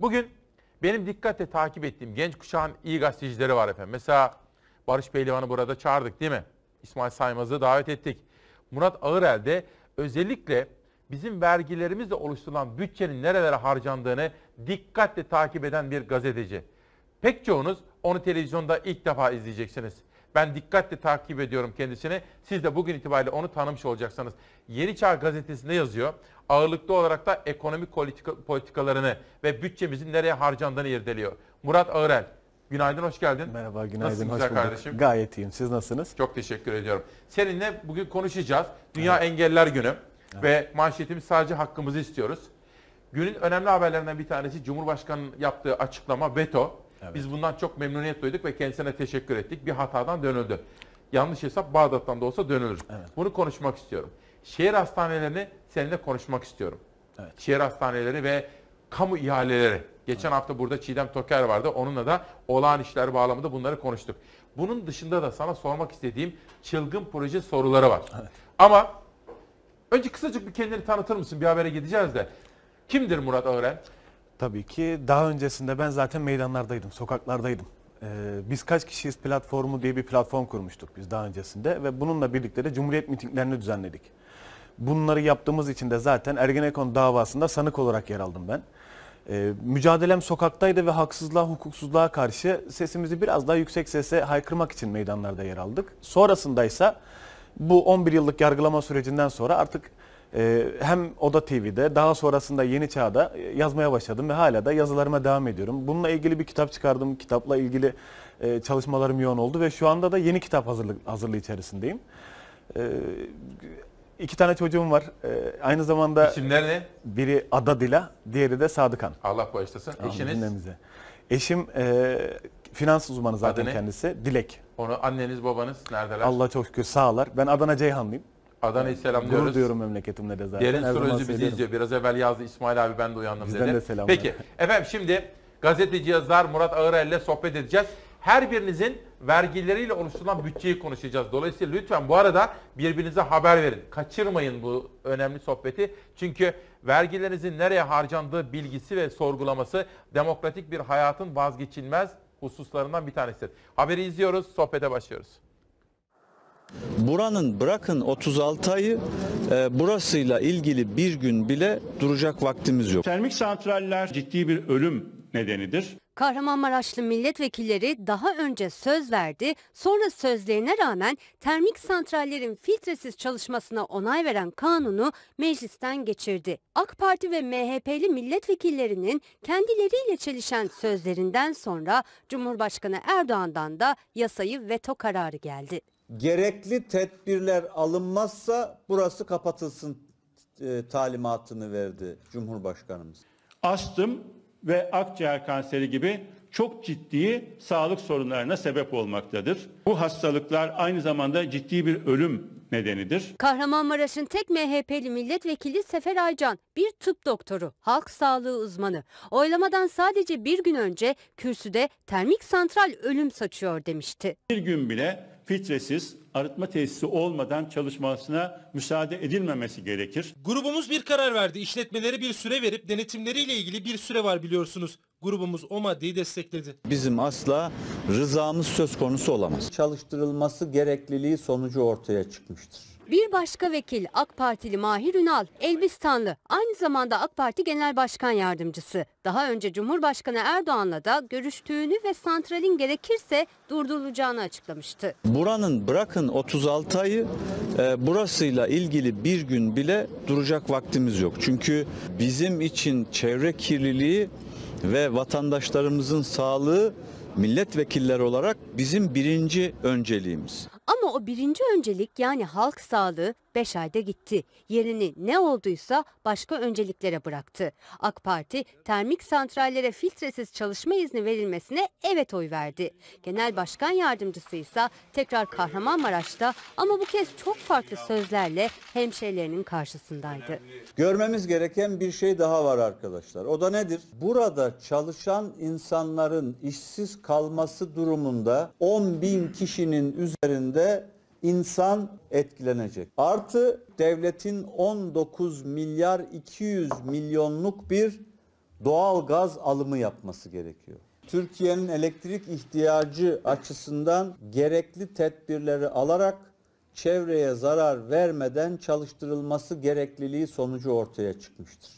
Bugün benim dikkatle takip ettiğim genç kuşağın iyi gazetecileri var efendim. Mesela Barış Pehlivan'ı burada çağırdık değil mi? İsmail Saymaz'ı davet ettik. Murat Ağırel'de özellikle bizim vergilerimizle oluşturulan bütçenin nerelere harcandığını dikkatle takip eden bir gazeteci. Pek çoğunuz onu televizyonda ilk defa izleyeceksiniz. Ben dikkatle takip ediyorum kendisini. Siz de bugün itibariyle onu tanımış olacaksınız. Yeni Çağ gazetesinde yazıyor. Ağırlıklı olarak da ekonomik politika, politikalarını ve bütçemizin nereye harcandığını irdeliyor. Murat Ağırel, Günaydın, hoş geldin. Merhaba, günaydın, hoş bulduk. kardeşim? Gayet iyiyim, siz nasılsınız? Çok teşekkür ediyorum. Seninle bugün konuşacağız. Dünya evet. Engeller Günü evet. ve manşetimiz sadece hakkımızı istiyoruz. Günün önemli haberlerinden bir tanesi Cumhurbaşkanı'nın yaptığı açıklama veto. Evet. Biz bundan çok memnuniyet duyduk ve kendisine teşekkür ettik. Bir hatadan dönüldü. Yanlış hesap Bağdat'tan da olsa dönülür. Evet. Bunu konuşmak istiyorum. Şehir hastanelerini seninle konuşmak istiyorum. Evet. Şehir hastaneleri ve kamu ihaleleri. Geçen evet. hafta burada Çiğdem Toker vardı. Onunla da olağan işler bağlamında bunları konuştuk. Bunun dışında da sana sormak istediğim çılgın proje soruları var. Evet. Ama önce kısacık bir kendini tanıtır mısın? Bir habere gideceğiz de. Kimdir Murat Öğren? Tabii ki daha öncesinde ben zaten meydanlardaydım, sokaklardaydım. Ee, biz kaç kişiyiz platformu diye bir platform kurmuştuk biz daha öncesinde ve bununla birlikte de Cumhuriyet mitinglerini düzenledik. Bunları yaptığımız için de zaten Ergenekon davasında sanık olarak yer aldım ben. Ee, mücadelem sokaktaydı ve haksızlığa, hukuksuzluğa karşı sesimizi biraz daha yüksek sese haykırmak için meydanlarda yer aldık. Sonrasında ise bu 11 yıllık yargılama sürecinden sonra artık ee, hem Oda TV'de daha sonrasında Yeni Çağ'da e, yazmaya başladım ve hala da yazılarıma devam ediyorum. Bununla ilgili bir kitap çıkardım. Kitapla ilgili e, çalışmalarım yoğun oldu ve şu anda da yeni kitap hazırlık, hazırlığı içerisindeyim. Ee, iki tane çocuğum var. Ee, aynı zamanda İsimler ne? Biri Adadila, diğeri de Sadıkan. Allah bağışlasın. Eşiniz? Cümlemize. Eşim e, finans uzmanı zaten kendisi. Dilek. Onu anneniz babanız neredeler? Allah çok şükür sağlar. Ben Adana Ceyhanlıyım. Adana'yı selamlıyoruz. Gurur diyorum memleketimle de zaten. Derin Surucu bizi izliyor. Biraz evvel yazdı İsmail abi ben de uyandım Bizden dedi. de Peki efendim şimdi gazeteci yazar Murat Ağırel ile sohbet edeceğiz. Her birinizin vergileriyle oluşturulan bütçeyi konuşacağız. Dolayısıyla lütfen bu arada birbirinize haber verin. Kaçırmayın bu önemli sohbeti. Çünkü vergilerinizin nereye harcandığı bilgisi ve sorgulaması demokratik bir hayatın vazgeçilmez hususlarından bir tanesidir. Haberi izliyoruz, sohbete başlıyoruz buranın bırakın 36 ayı e, burasıyla ilgili bir gün bile duracak vaktimiz yok. Termik santraller ciddi bir ölüm nedenidir. Kahramanmaraşlı milletvekilleri daha önce söz verdi, sonra sözlerine rağmen termik santrallerin filtresiz çalışmasına onay veren kanunu meclisten geçirdi. AK Parti ve MHP'li milletvekillerinin kendileriyle çelişen sözlerinden sonra Cumhurbaşkanı Erdoğan'dan da yasayı veto kararı geldi gerekli tedbirler alınmazsa burası kapatılsın e, talimatını verdi Cumhurbaşkanımız. Astım ve akciğer kanseri gibi çok ciddi sağlık sorunlarına sebep olmaktadır. Bu hastalıklar aynı zamanda ciddi bir ölüm nedenidir. Kahramanmaraş'ın tek MHP'li milletvekili Sefer Aycan bir tıp doktoru, halk sağlığı uzmanı. Oylamadan sadece bir gün önce kürsüde termik santral ölüm saçıyor demişti. Bir gün bile filtresiz arıtma tesisi olmadan çalışmasına müsaade edilmemesi gerekir. Grubumuz bir karar verdi. İşletmelere bir süre verip denetimleriyle ilgili bir süre var biliyorsunuz. Grubumuz o maddeyi destekledi. Bizim asla rızamız söz konusu olamaz. Çalıştırılması gerekliliği sonucu ortaya çıkmıştır. Bir başka vekil AK Partili Mahir Ünal, Elbistanlı, aynı zamanda AK Parti Genel Başkan Yardımcısı. Daha önce Cumhurbaşkanı Erdoğan'la da görüştüğünü ve santralin gerekirse durdurulacağını açıklamıştı. Buranın bırakın 36 ayı e, burasıyla ilgili bir gün bile duracak vaktimiz yok. Çünkü bizim için çevre kirliliği ve vatandaşlarımızın sağlığı milletvekilleri olarak bizim birinci önceliğimiz. Ama o birinci öncelik yani halk sağlığı 5 ayda gitti. Yerini ne olduysa başka önceliklere bıraktı. AK Parti termik santrallere filtresiz çalışma izni verilmesine evet oy verdi. Genel Başkan Yardımcısı ise tekrar Kahramanmaraş'ta ama bu kez çok farklı sözlerle hemşehrilerinin karşısındaydı. Görmemiz gereken bir şey daha var arkadaşlar. O da nedir? Burada çalışan insanların işsiz kalması durumunda 10 bin kişinin üzerinde insan etkilenecek. Artı devletin 19 milyar 200 milyonluk bir doğal gaz alımı yapması gerekiyor. Türkiye'nin elektrik ihtiyacı açısından gerekli tedbirleri alarak çevreye zarar vermeden çalıştırılması gerekliliği sonucu ortaya çıkmıştır.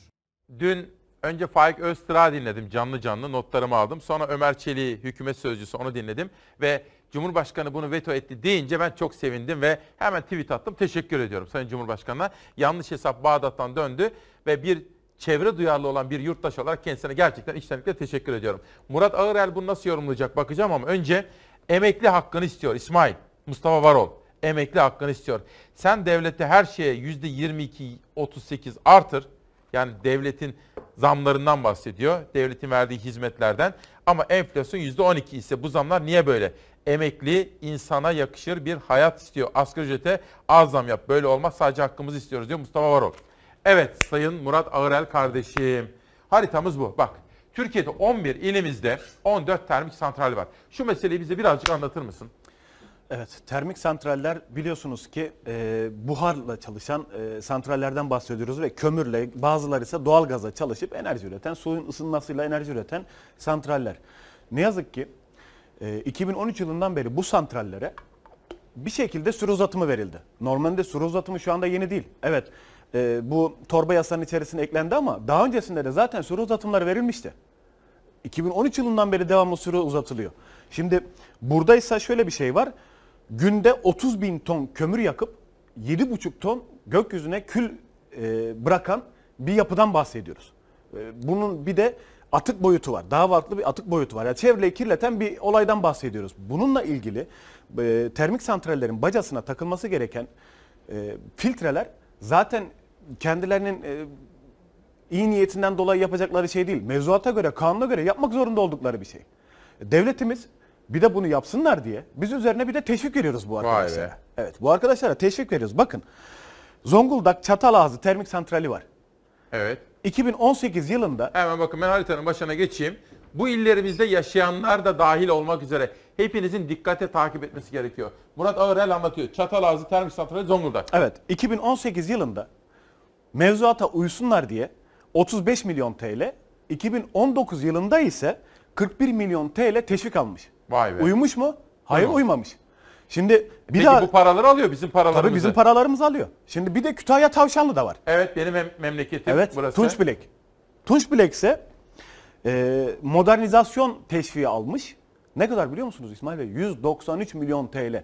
Dün önce Faik Öztürk'ü dinledim canlı canlı notlarımı aldım. Sonra Ömer Çelik'i hükümet sözcüsü onu dinledim ve Cumhurbaşkanı bunu veto etti deyince ben çok sevindim ve hemen tweet attım. Teşekkür ediyorum Sayın Cumhurbaşkanı'na. Yanlış hesap Bağdat'tan döndü ve bir çevre duyarlı olan bir yurttaş olarak kendisine gerçekten içtenlikle teşekkür ediyorum. Murat Ağırel bunu nasıl yorumlayacak bakacağım ama önce emekli hakkını istiyor İsmail. Mustafa Varol emekli hakkını istiyor. Sen devlette her şeye %22-38 artır. Yani devletin zamlarından bahsediyor. Devletin verdiği hizmetlerden. Ama enflasyon %12 ise bu zamlar niye böyle? emekli insana yakışır bir hayat istiyor. Asgari ücrete az zam yap. Böyle olmaz sadece hakkımızı istiyoruz diyor Mustafa Varol. Evet Sayın Murat Ağırel kardeşim. Haritamız bu. Bak Türkiye'de 11 ilimizde 14 termik santral var. Şu meseleyi bize birazcık anlatır mısın? Evet, termik santraller biliyorsunuz ki e, buharla çalışan e, santrallerden bahsediyoruz ve kömürle, bazıları ise doğalgazla çalışıp enerji üreten, suyun ısınmasıyla enerji üreten santraller. Ne yazık ki 2013 ee, yılından beri bu santrallere bir şekilde süre uzatımı verildi. Normalde süre uzatımı şu anda yeni değil. Evet e, bu torba yasanın içerisine eklendi ama daha öncesinde de zaten süre uzatımları verilmişti. 2013 yılından beri devamlı süre uzatılıyor. Şimdi buradaysa şöyle bir şey var. Günde 30 bin ton kömür yakıp 7,5 ton gökyüzüne kül e, bırakan bir yapıdan bahsediyoruz. E, bunun bir de atık boyutu var. Daha farklı bir atık boyutu var. Yani çevreyi kirleten bir olaydan bahsediyoruz. Bununla ilgili e, termik santrallerin bacasına takılması gereken e, filtreler zaten kendilerinin e, iyi niyetinden dolayı yapacakları şey değil. Mevzuata göre, kanuna göre yapmak zorunda oldukları bir şey. Devletimiz bir de bunu yapsınlar diye biz üzerine bir de teşvik veriyoruz bu arkadaşlara. Evet bu arkadaşlara teşvik veriyoruz. Bakın Zonguldak Çatalazı Termik Santrali var. Evet. 2018 yılında... Hemen bakın ben haritanın başına geçeyim. Bu illerimizde yaşayanlar da dahil olmak üzere hepinizin dikkate takip etmesi gerekiyor. Murat Ağırel anlatıyor. Çatalazı, Termik Santrali, Zonguldak. Evet. 2018 yılında mevzuata uysunlar diye 35 milyon TL, 2019 yılında ise 41 milyon TL teşvik almış. Vay be. Uyumuş mu? Hayır tamam. uymamış. Şimdi bir Peki daha, bu paraları alıyor bizim paralarımızı. Tabii bizim paralarımızı alıyor. Şimdi bir de Kütahya Tavşanlı da var. Evet benim mem memleketim evet, burası. Tunç Bilek. Tunç Bilek ise e, modernizasyon teşviği almış. Ne kadar biliyor musunuz İsmail Bey? 193 milyon TL.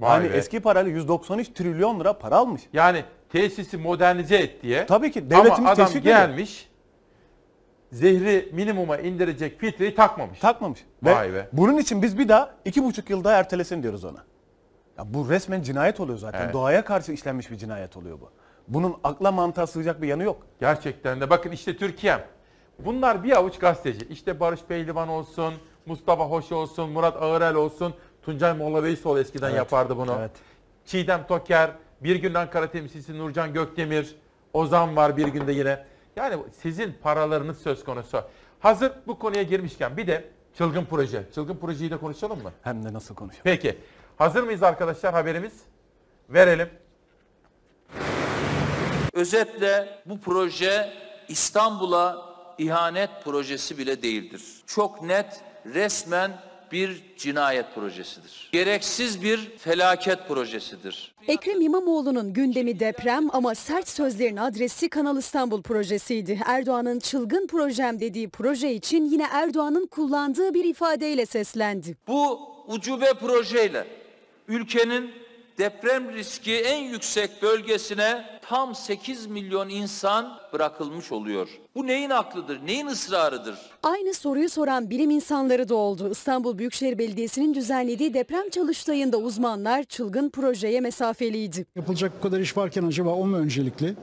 Vay yani be. eski parayla 193 trilyon lira para almış. Yani tesisi modernize et diye. Tabii ki devletimiz Ama adam gelmiş. Ediyor zehri minimuma indirecek filtreyi takmamış. Takmamış. Vay Ve be. Bunun için biz bir daha iki buçuk yılda ertelesin diyoruz ona. Ya bu resmen cinayet oluyor zaten. Evet. Doğaya karşı işlenmiş bir cinayet oluyor bu. Bunun akla mantığa sığacak bir yanı yok. Gerçekten de bakın işte Türkiye'm. Bunlar bir avuç gazeteci. İşte Barış Pehlivan olsun, Mustafa Hoş olsun, Murat Ağırel olsun, Tuncay Mollaveysol eskiden evet. yapardı bunu. Evet. Çiğdem Toker, bir gün Ankara temsilcisi Nurcan Gökdemir, Ozan var bir günde yine. Yani sizin paralarınız söz konusu. Hazır bu konuya girmişken bir de çılgın proje. Çılgın projeyi de konuşalım mı? Hem de nasıl konuşalım. Peki. Hazır mıyız arkadaşlar haberimiz? Verelim. Özetle bu proje İstanbul'a ihanet projesi bile değildir. Çok net resmen bir cinayet projesidir. Gereksiz bir felaket projesidir. Ekrem İmamoğlu'nun gündemi deprem ama sert sözlerin adresi Kanal İstanbul projesiydi. Erdoğan'ın çılgın projem dediği proje için yine Erdoğan'ın kullandığı bir ifadeyle seslendi. Bu ucube projeyle ülkenin deprem riski en yüksek bölgesine tam 8 milyon insan bırakılmış oluyor. Bu neyin aklıdır, neyin ısrarıdır? Aynı soruyu soran bilim insanları da oldu. İstanbul Büyükşehir Belediyesi'nin düzenlediği deprem çalıştayında uzmanlar çılgın projeye mesafeliydi. Yapılacak bu kadar iş varken acaba o mu öncelikli?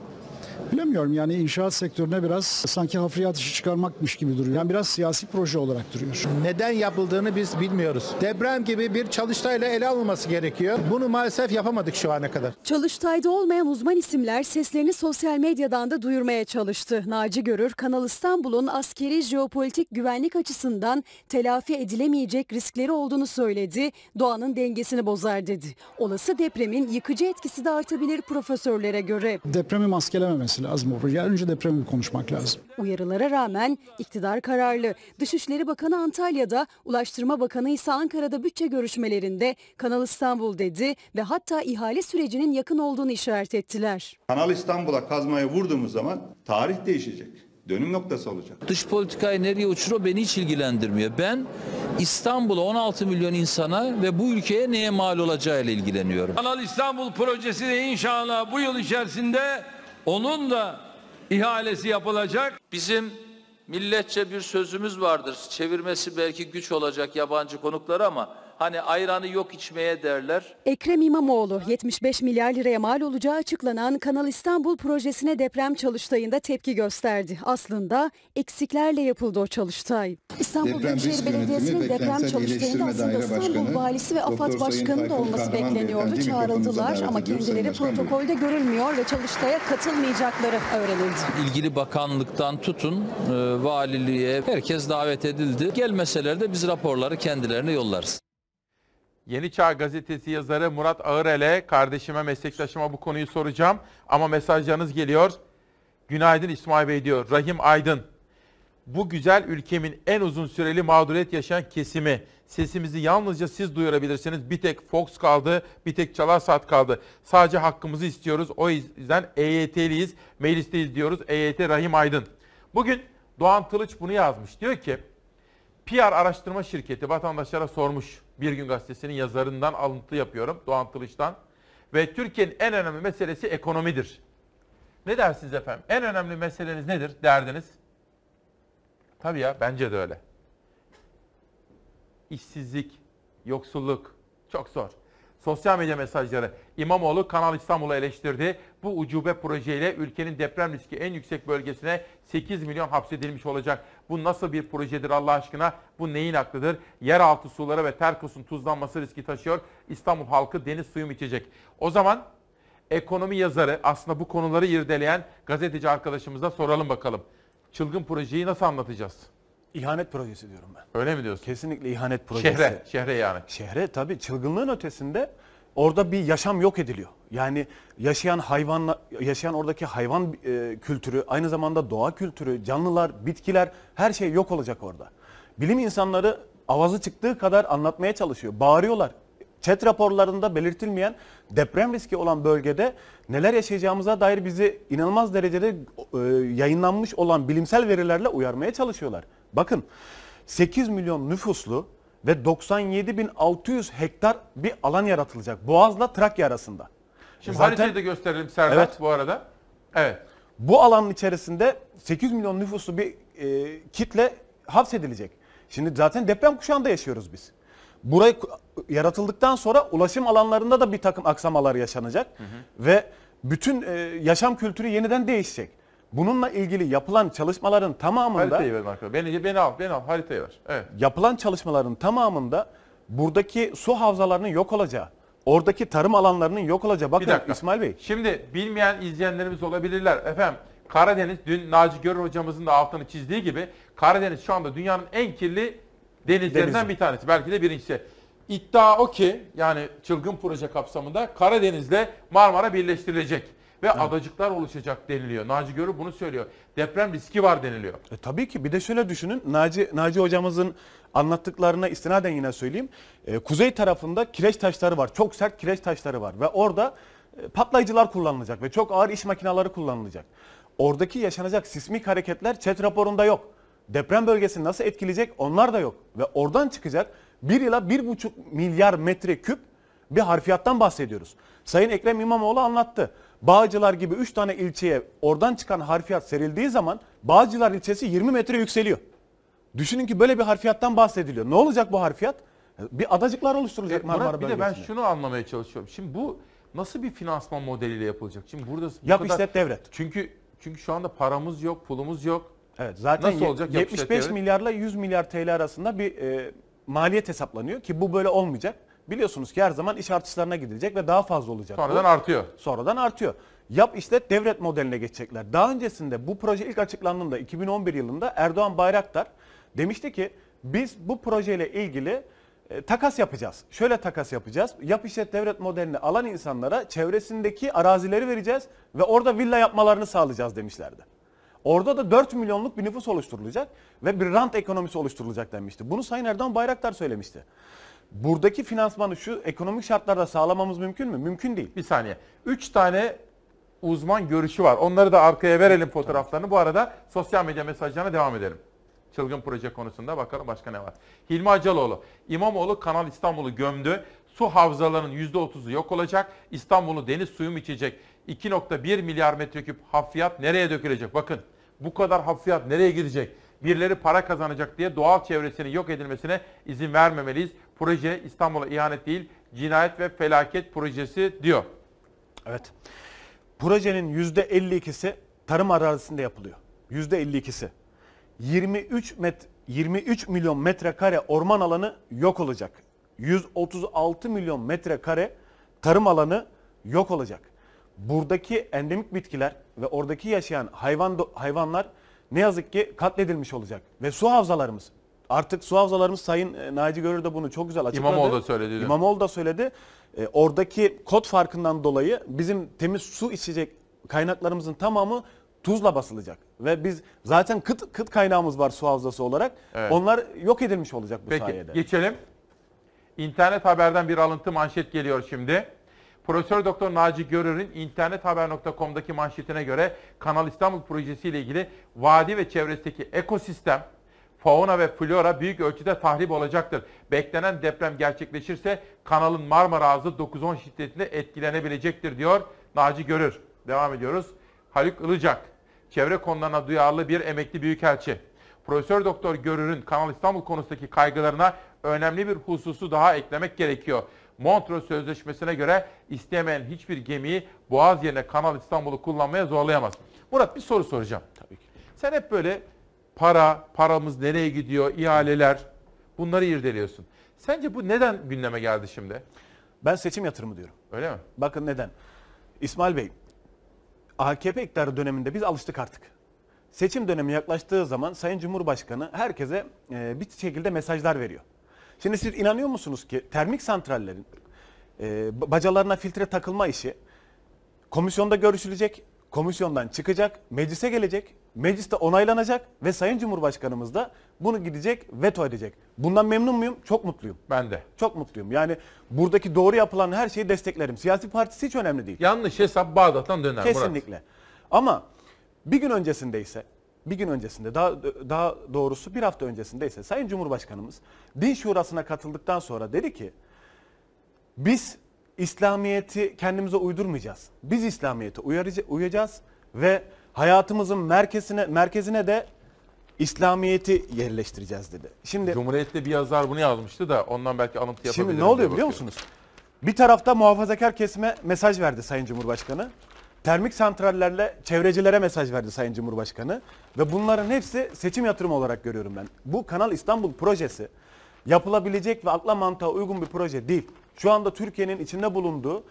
Bilemiyorum yani inşaat sektörüne biraz sanki hafriyat işi çıkarmakmış gibi duruyor. Yani biraz siyasi proje olarak duruyor. Neden yapıldığını biz bilmiyoruz. Deprem gibi bir çalıştayla ele alınması gerekiyor. Bunu maalesef yapamadık şu ana kadar. Çalıştay'da olmayan uzman isimler seslerini sosyal medyadan da duyurmaya çalıştı. Naci Görür, Kanal İstanbul'un askeri jeopolitik güvenlik açısından telafi edilemeyecek riskleri olduğunu söyledi. Doğanın dengesini bozar dedi. Olası depremin yıkıcı etkisi de artabilir profesörlere göre. Depremi maskelememek gelmemesi lazım. Oraya önce depremi konuşmak lazım. Uyarılara rağmen iktidar kararlı. Dışişleri Bakanı Antalya'da, Ulaştırma Bakanı ise Ankara'da bütçe görüşmelerinde Kanal İstanbul dedi ve hatta ihale sürecinin yakın olduğunu işaret ettiler. Kanal İstanbul'a kazmaya vurduğumuz zaman tarih değişecek. Dönüm noktası olacak. Dış politikayı nereye uçur o beni hiç ilgilendirmiyor. Ben İstanbul'a 16 milyon insana ve bu ülkeye neye mal olacağıyla ilgileniyorum. Kanal İstanbul projesi de inşallah bu yıl içerisinde onun da ihalesi yapılacak. Bizim milletçe bir sözümüz vardır. Çevirmesi belki güç olacak yabancı konuklara ama Hani ayranı yok içmeye derler. Ekrem İmamoğlu 75 milyar liraya mal olacağı açıklanan Kanal İstanbul projesine deprem çalıştayında tepki gösterdi. Aslında eksiklerle yapıldı o çalıştay. İstanbul Deprem Büyükşehir Belediyesi'nin deprem çalıştayında aslında İstanbul Valisi ve AFAD Başkanı da olması bekleniyordu. Çağrıldılar ama kendileri protokolde görülmüyor ve çalıştaya katılmayacakları öğrenildi. İlgili bakanlıktan tutun e, valiliğe herkes davet edildi. Gelmeseler de biz raporları kendilerine yollarız. Yeni Çağ Gazetesi yazarı Murat Ağırel'e, kardeşime, meslektaşıma bu konuyu soracağım. Ama mesajlarınız geliyor. Günaydın İsmail Bey diyor. Rahim Aydın. Bu güzel ülkemin en uzun süreli mağduriyet yaşayan kesimi. Sesimizi yalnızca siz duyurabilirsiniz. Bir tek Fox kaldı, bir tek Çalar Saat kaldı. Sadece hakkımızı istiyoruz. O yüzden EYT'liyiz, meclisteyiz diyoruz. EYT Rahim Aydın. Bugün Doğan Tılıç bunu yazmış. Diyor ki, PR araştırma şirketi vatandaşlara sormuş. Bir Gün Gazetesi'nin yazarından alıntı yapıyorum Doğan Tılıç'tan. Ve Türkiye'nin en önemli meselesi ekonomidir. Ne dersiniz efendim? En önemli meseleniz nedir? Derdiniz. Tabii ya bence de öyle. İşsizlik, yoksulluk çok zor. Sosyal medya mesajları. İmamoğlu Kanal İstanbul'u eleştirdi. Bu ucube projeyle ülkenin deprem riski en yüksek bölgesine 8 milyon hapsedilmiş olacak. Bu nasıl bir projedir Allah aşkına? Bu neyin aklıdır? Yeraltı suları ve terkosun tuzlanması riski taşıyor. İstanbul halkı deniz suyu mu içecek? O zaman ekonomi yazarı aslında bu konuları irdeleyen gazeteci arkadaşımıza soralım bakalım. Çılgın projeyi nasıl anlatacağız? İhanet projesi diyorum ben. Öyle mi diyorsun? Kesinlikle ihanet projesi. Şehre, şehre yani. Şehre tabii çılgınlığın ötesinde orada bir yaşam yok ediliyor. Yani yaşayan hayvanla yaşayan oradaki hayvan e, kültürü, aynı zamanda doğa kültürü, canlılar, bitkiler her şey yok olacak orada. Bilim insanları avazı çıktığı kadar anlatmaya çalışıyor. Bağırıyorlar. Çet raporlarında belirtilmeyen deprem riski olan bölgede neler yaşayacağımıza dair bizi inanılmaz derecede e, yayınlanmış olan bilimsel verilerle uyarmaya çalışıyorlar. Bakın 8 milyon nüfuslu ve 97.600 hektar bir alan yaratılacak. Boğaz'la Trakya arasında. Şimdi Zaten, haritayı da gösterelim Serhat evet, bu arada. Evet. Bu alanın içerisinde 8 milyon nüfuslu bir e, kitle hapsedilecek. Şimdi zaten deprem kuşağında yaşıyoruz biz. Burayı yaratıldıktan sonra ulaşım alanlarında da bir takım aksamalar yaşanacak. Hı hı. Ve bütün e, yaşam kültürü yeniden değişecek. Bununla ilgili yapılan çalışmaların tamamında haritayı ver marka. Beni beni al, beni al haritayı ver. Evet. yapılan çalışmaların tamamında buradaki su havzalarının yok olacağı, oradaki tarım alanlarının yok olacağı. Bakın dakika. İsmail Bey. Şimdi bilmeyen izleyenlerimiz olabilirler. Efendim Karadeniz dün Naci Görür hocamızın da altını çizdiği gibi Karadeniz şu anda dünyanın en kirli denizlerinden Denizi. bir tanesi. Belki de birincisi. İddia o ki yani çılgın proje kapsamında Karadeniz'le Marmara birleştirilecek ve evet. adacıklar oluşacak deniliyor. Naci Görür bunu söylüyor. Deprem riski var deniliyor. E, tabii ki bir de şöyle düşünün. Naci, Naci hocamızın anlattıklarına istinaden yine söyleyeyim. E, kuzey tarafında kireç taşları var. Çok sert kireç taşları var ve orada e, patlayıcılar kullanılacak ve çok ağır iş makineleri kullanılacak. Oradaki yaşanacak sismik hareketler çet raporunda yok. Deprem bölgesini nasıl etkileyecek onlar da yok. Ve oradan çıkacak 1 ila 1,5 milyar metre küp bir harfiyattan bahsediyoruz. Sayın Ekrem İmamoğlu anlattı. Bağcılar gibi 3 tane ilçeye oradan çıkan harfiyat serildiği zaman Bağcılar ilçesi 20 metre yükseliyor. Düşünün ki böyle bir harfiyattan bahsediliyor. Ne olacak bu harfiyat? Bir adacıklar oluşturulacak e, Marmara Murat, Bir de ben şunu anlamaya çalışıyorum. Şimdi bu nasıl bir finansman modeliyle yapılacak? Şimdi burada bu yap kadar, işlet devret. Çünkü çünkü şu anda paramız yok, pulumuz yok. Evet zaten nasıl olacak? 75 milyarla 100 milyar TL arasında bir e, maliyet hesaplanıyor ki bu böyle olmayacak biliyorsunuz ki her zaman iş artışlarına gidilecek ve daha fazla olacak. Sonradan bu. artıyor. Sonradan artıyor. Yap işlet devret modeline geçecekler. Daha öncesinde bu proje ilk açıklandığında 2011 yılında Erdoğan Bayraktar demişti ki biz bu projeyle ilgili e, takas yapacağız. Şöyle takas yapacağız. Yap işlet devret modelini alan insanlara çevresindeki arazileri vereceğiz ve orada villa yapmalarını sağlayacağız demişlerdi. Orada da 4 milyonluk bir nüfus oluşturulacak ve bir rant ekonomisi oluşturulacak denmişti. Bunu Sayın Erdoğan Bayraktar söylemişti buradaki finansmanı şu ekonomik şartlarda sağlamamız mümkün mü? Mümkün değil. Bir saniye. Üç tane uzman görüşü var. Onları da arkaya verelim fotoğraflarını. Bu arada sosyal medya mesajlarına devam edelim. Çılgın proje konusunda bakalım başka ne var. Hilmi Acaloğlu, İmamoğlu Kanal İstanbul'u gömdü. Su havzalarının %30'u yok olacak. İstanbul'u deniz suyu mu içecek? 2.1 milyar metreküp hafriyat nereye dökülecek? Bakın bu kadar hafriyat nereye gidecek? birileri para kazanacak diye doğal çevresinin yok edilmesine izin vermemeliyiz. Proje İstanbul'a ihanet değil, cinayet ve felaket projesi diyor. Evet. Projenin %52'si tarım arazisinde yapılıyor. %52'si. 23 met 23 milyon metrekare orman alanı yok olacak. 136 milyon metrekare tarım alanı yok olacak. Buradaki endemik bitkiler ve oradaki yaşayan hayvan hayvanlar ne yazık ki katledilmiş olacak. Ve su havzalarımız artık su havzalarımız Sayın e, Naci Görür de bunu çok güzel açıkladı. İmamoğlu da söyledi. Değil? İmamoğlu da söyledi. E, oradaki kod farkından dolayı bizim temiz su içecek kaynaklarımızın tamamı tuzla basılacak. Ve biz zaten kıt kıt kaynağımız var su havzası olarak. Evet. Onlar yok edilmiş olacak bu Peki, sayede. Peki geçelim. İnternet haberden bir alıntı manşet geliyor şimdi. Profesör Doktor Naci Görür'ün internethaber.com'daki manşetine göre Kanal İstanbul projesi ile ilgili vadi ve çevresindeki ekosistem, fauna ve flora büyük ölçüde tahrip olacaktır. Beklenen deprem gerçekleşirse kanalın Marmara Ağzı 9-10 şiddetinde etkilenebilecektir diyor Naci Görür. Devam ediyoruz. Haluk Ilıcak, çevre konularına duyarlı bir emekli büyükelçi. Profesör Doktor Görür'ün Kanal İstanbul konusundaki kaygılarına önemli bir hususu daha eklemek gerekiyor. Montreux Sözleşmesi'ne göre istemeyen hiçbir gemiyi Boğaz yerine Kanal İstanbul'u kullanmaya zorlayamaz. Murat bir soru soracağım. Tabii ki. Sen hep böyle para, paramız nereye gidiyor, ihaleler bunları irdeliyorsun. Sence bu neden gündeme geldi şimdi? Ben seçim yatırımı diyorum. Öyle mi? Bakın neden. İsmail Bey, AKP iktidarı döneminde biz alıştık artık. Seçim dönemi yaklaştığı zaman Sayın Cumhurbaşkanı herkese e, bir şekilde mesajlar veriyor. Şimdi siz inanıyor musunuz ki termik santrallerin e, bacalarına filtre takılma işi komisyonda görüşülecek, komisyondan çıkacak, meclise gelecek, mecliste onaylanacak ve Sayın Cumhurbaşkanımız da bunu gidecek, veto edecek. Bundan memnun muyum? Çok mutluyum. Ben de. Çok mutluyum. Yani buradaki doğru yapılan her şeyi desteklerim. Siyasi partisi hiç önemli değil. Yanlış hesap Bağdat'tan döner Kesinlikle. Murat. Ama bir gün öncesinde ise bir gün öncesinde daha daha doğrusu bir hafta öncesinde ise Sayın Cumhurbaşkanımız Din Şurası'na katıldıktan sonra dedi ki biz İslamiyet'i kendimize uydurmayacağız. Biz İslamiyet'e uyacağız ve hayatımızın merkezine merkezine de İslamiyet'i yerleştireceğiz dedi. Şimdi Cumhuriyet'te bir yazar bunu yazmıştı da ondan belki alıntı yapabilirim. Şimdi ne oluyor biliyor musunuz? Bir tarafta muhafazakar kesime mesaj verdi Sayın Cumhurbaşkanı termik santrallerle çevrecilere mesaj verdi Sayın Cumhurbaşkanı. Ve bunların hepsi seçim yatırımı olarak görüyorum ben. Bu Kanal İstanbul projesi yapılabilecek ve akla mantığa uygun bir proje değil. Şu anda Türkiye'nin içinde bulunduğu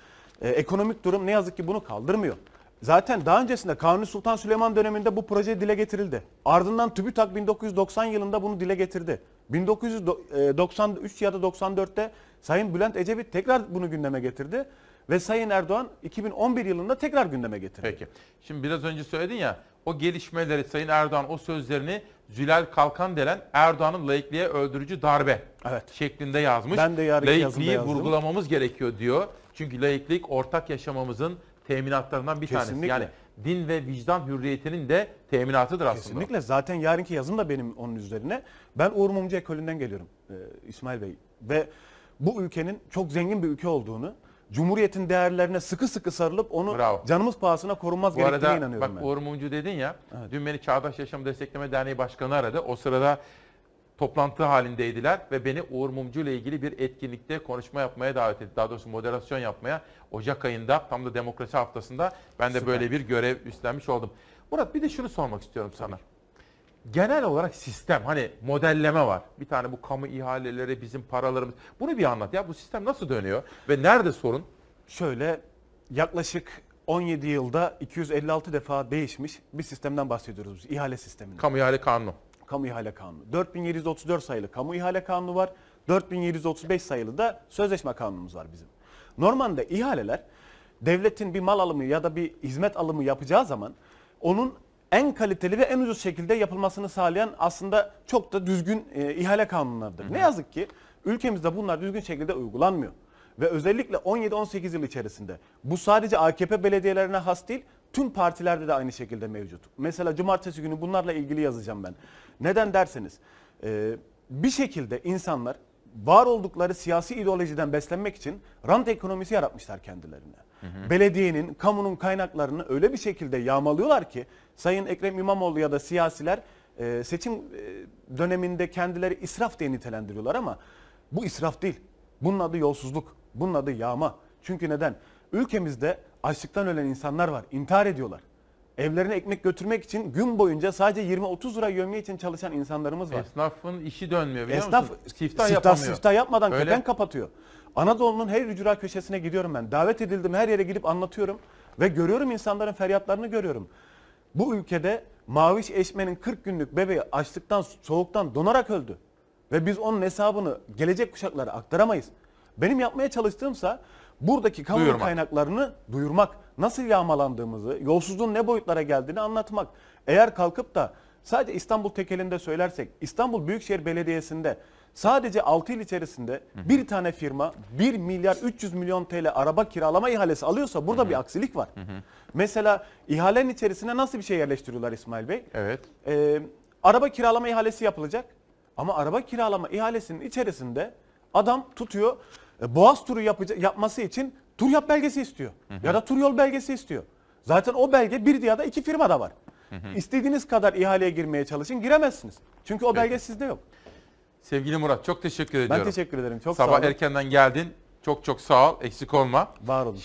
e, ekonomik durum ne yazık ki bunu kaldırmıyor. Zaten daha öncesinde Kanuni Sultan Süleyman döneminde bu proje dile getirildi. Ardından TÜBİTAK 1990 yılında bunu dile getirdi. 1993 e, ya da 94'te Sayın Bülent Ecevit tekrar bunu gündeme getirdi. Ve Sayın Erdoğan 2011 yılında tekrar gündeme getirdi. Peki. Şimdi biraz önce söyledin ya o gelişmeleri Sayın Erdoğan o sözlerini Zülal Kalkan denen Erdoğan'ın laikliğe öldürücü darbe evet. şeklinde yazmış. Ben de Laikliği vurgulamamız gerekiyor diyor. Çünkü laiklik ortak yaşamamızın teminatlarından bir Kesinlikle. tanesi. Yani din ve vicdan hürriyetinin de teminatıdır aslında. Kesinlikle. Zaten yarınki yazım da benim onun üzerine. Ben Uğur Mumcu ekolünden geliyorum ee, İsmail Bey. Ve bu ülkenin çok zengin bir ülke olduğunu, Cumhuriyet'in değerlerine sıkı sıkı sarılıp onu Bravo. canımız pahasına korunmaz Bu gerektiğine arada, inanıyorum bak, ben. Uğur Mumcu dedin ya, evet. dün beni Çağdaş Yaşam Destekleme Derneği Başkanı aradı. O sırada toplantı halindeydiler ve beni Uğur Mumcu ile ilgili bir etkinlikte konuşma yapmaya davet etti. Daha doğrusu moderasyon yapmaya. Ocak ayında tam da demokrasi haftasında ben de Süper. böyle bir görev üstlenmiş oldum. Murat bir de şunu sormak istiyorum sana. Tabii genel olarak sistem hani modelleme var. Bir tane bu kamu ihaleleri bizim paralarımız. Bunu bir anlat ya bu sistem nasıl dönüyor ve nerede sorun? Şöyle yaklaşık 17 yılda 256 defa değişmiş bir sistemden bahsediyoruz biz. İhale sisteminden. Kamu ihale kanunu. Kamu ihale kanunu. 4734 sayılı kamu ihale kanunu var. 4735 sayılı da sözleşme kanunumuz var bizim. Normalde ihaleler devletin bir mal alımı ya da bir hizmet alımı yapacağı zaman onun en kaliteli ve en ucuz şekilde yapılmasını sağlayan aslında çok da düzgün e, ihale kanunlarıdır. Hı hı. Ne yazık ki ülkemizde bunlar düzgün şekilde uygulanmıyor. Ve özellikle 17-18 yıl içerisinde bu sadece AKP belediyelerine has değil tüm partilerde de aynı şekilde mevcut. Mesela cumartesi günü bunlarla ilgili yazacağım ben. Neden derseniz e, bir şekilde insanlar var oldukları siyasi ideolojiden beslenmek için rant ekonomisi yaratmışlar kendilerine. Hı hı. Belediyenin, kamunun kaynaklarını öyle bir şekilde yağmalıyorlar ki Sayın Ekrem İmamoğlu ya da siyasiler e, seçim e, döneminde kendileri israf diye nitelendiriyorlar ama bu israf değil. Bunun adı yolsuzluk, bunun adı yağma. Çünkü neden? Ülkemizde açlıktan ölen insanlar var, intihar ediyorlar evlerine ekmek götürmek için gün boyunca sadece 20-30 lira yövme için çalışan insanlarımız var. Esnafın işi dönmüyor biliyor Esnaf, musun? Siftah, siftah yapamıyor. Siftah yapmadan Öyle. köken kapatıyor. Anadolu'nun her ücra köşesine gidiyorum ben. Davet edildim her yere gidip anlatıyorum. Ve görüyorum insanların feryatlarını görüyorum. Bu ülkede Maviş Eşme'nin 40 günlük bebeği açlıktan, soğuktan donarak öldü. Ve biz onun hesabını gelecek kuşaklara aktaramayız. Benim yapmaya çalıştığımsa buradaki kamu duyurmak. kaynaklarını duyurmak nasıl yağmalandığımızı, yolsuzluğun ne boyutlara geldiğini anlatmak. Eğer kalkıp da sadece İstanbul tekelinde söylersek, İstanbul Büyükşehir Belediyesi'nde sadece 6 yıl içerisinde bir tane firma 1 milyar 300 milyon TL araba kiralama ihalesi alıyorsa burada bir aksilik var. Mesela ihalenin içerisine nasıl bir şey yerleştiriyorlar İsmail Bey? Evet. Ee, araba kiralama ihalesi yapılacak ama araba kiralama ihalesinin içerisinde adam tutuyor e, Boğaz turu yapıca- yapması için tur yap belgesi istiyor. Hı hı. Ya da tur yol belgesi istiyor. Zaten o belge bir ya da iki firmada var. Hı hı. İstediğiniz kadar ihaleye girmeye çalışın giremezsiniz. Çünkü o belge Peki. sizde yok. Sevgili Murat çok teşekkür ediyorum. Ben teşekkür ederim. Çok Sabah sağ olun. erkenden geldin. Çok çok sağ ol. Eksik olma. Var olun.